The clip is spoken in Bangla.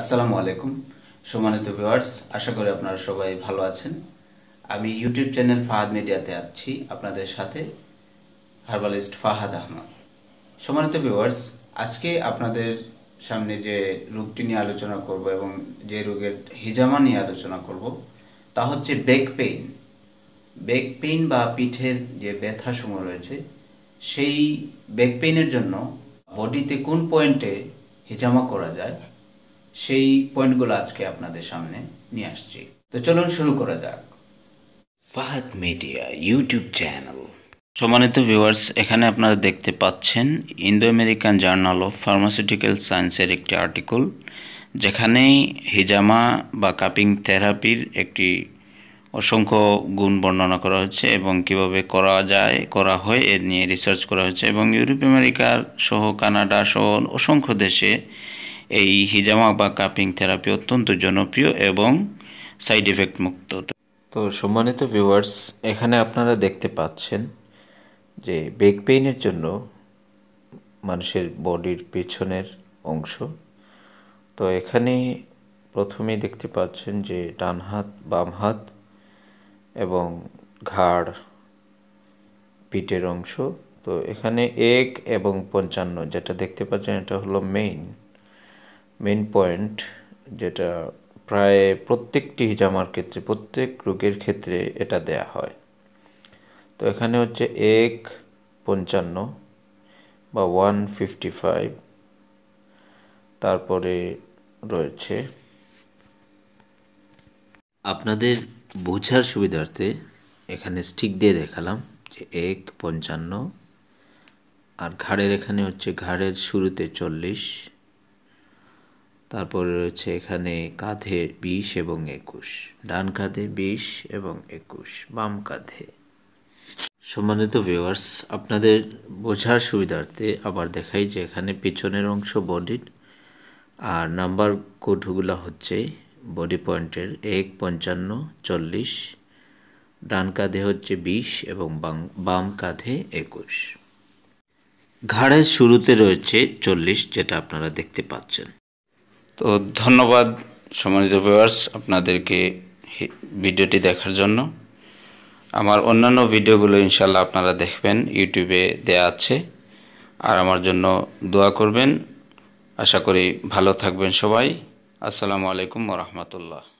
আসসালামু আলাইকুম সম্মানিত ভিউয়ার্স আশা করি আপনারা সবাই ভালো আছেন আমি ইউটিউব চ্যানেল ফাহাদ মিডিয়াতে আছি আপনাদের সাথে হার্বালিস্ট ফাহাদ আহমদ সম্মানিত ভিউয়ার্স আজকে আপনাদের সামনে যে রোগটি নিয়ে আলোচনা করব এবং যে রোগের হিজামা নিয়ে আলোচনা করব তা হচ্ছে ব্যাক পেইন ব্যাক পেইন বা পিঠের যে ব্যথাসমূহ রয়েছে সেই ব্যাক পেইনের জন্য বডিতে কোন পয়েন্টে হিজামা করা যায় সেই পয়েন্টগুলো আজকে আপনাদের সামনে নিয়ে আসছি তো চলুন শুরু করা যাক ফাহাদ মিডিয়া ইউটিউব চ্যানেল সম্মানিত ভিউয়ার্স এখানে আপনারা দেখতে পাচ্ছেন Indo American journal of pharmaceutical সায়েন্সের একটি আর্টিকেল যেখানে হিজামা বা কাপিং থেরাপির একটি অসংখ্য গুণ বর্ণনা করা হয়েছে এবং কিভাবে করা যায় করা হয় এ নিয়ে রিসার্চ করা হয়েছে এবং ইউরোপ আমেরিকার সহ কানাডা সহ অসংখ্য দেশে এই হিজামা বা কাপিং থেরাপি অত্যন্ত জনপ্রিয় এবং সাইড এফেক্ট মুক্ত তো সম্মানিত ভিউয়ার্স এখানে আপনারা দেখতে পাচ্ছেন যে বেক পেইনের জন্য মানুষের বডির পেছনের অংশ তো এখানে প্রথমে দেখতে পাচ্ছেন যে ডান হাত বাম হাত এবং ঘাড় পিঠের অংশ তো এখানে এক এবং পঞ্চান্ন যেটা দেখতে পাচ্ছেন এটা হলো মেইন মেন পয়েন্ট যেটা প্রায় প্রত্যেকটি হিজামার ক্ষেত্রে প্রত্যেক রোগের ক্ষেত্রে এটা দেয়া হয় তো এখানে হচ্ছে এক পঞ্চান্ন বা ওয়ান ফিফটি ফাইভ তারপরে রয়েছে আপনাদের বোঝার সুবিধার্থে এখানে স্টিক দিয়ে দেখালাম যে এক পঞ্চান্ন আর ঘাড়ের এখানে হচ্ছে ঘাড়ের শুরুতে চল্লিশ তারপর রয়েছে এখানে কাঁধে বিশ এবং একুশ ডান কাঁধে বিশ এবং একুশ বাম কাঁধে সম্মানিত ভিউয়ার্স আপনাদের বোঝার সুবিধার্থে আবার দেখাই যে এখানে পিছনের অংশ বডির আর নাম্বার কোডগুলো হচ্ছে বডি পয়েন্টের এক পঞ্চান্ন চল্লিশ ডান কাঁধে হচ্ছে বিশ এবং বাম কাঁধে একুশ ঘাড়ের শুরুতে রয়েছে চল্লিশ যেটা আপনারা দেখতে পাচ্ছেন তো ধন্যবাদ সম্মানিত ভিউয়ার্স আপনাদেরকে ভিডিওটি দেখার জন্য আমার অন্যান্য ভিডিওগুলো ইনশাল্লাহ আপনারা দেখবেন ইউটিউবে দেয়া আছে আর আমার জন্য দোয়া করবেন আশা করি ভালো থাকবেন সবাই আসসালামু আলাইকুম রহমতুল্লাহ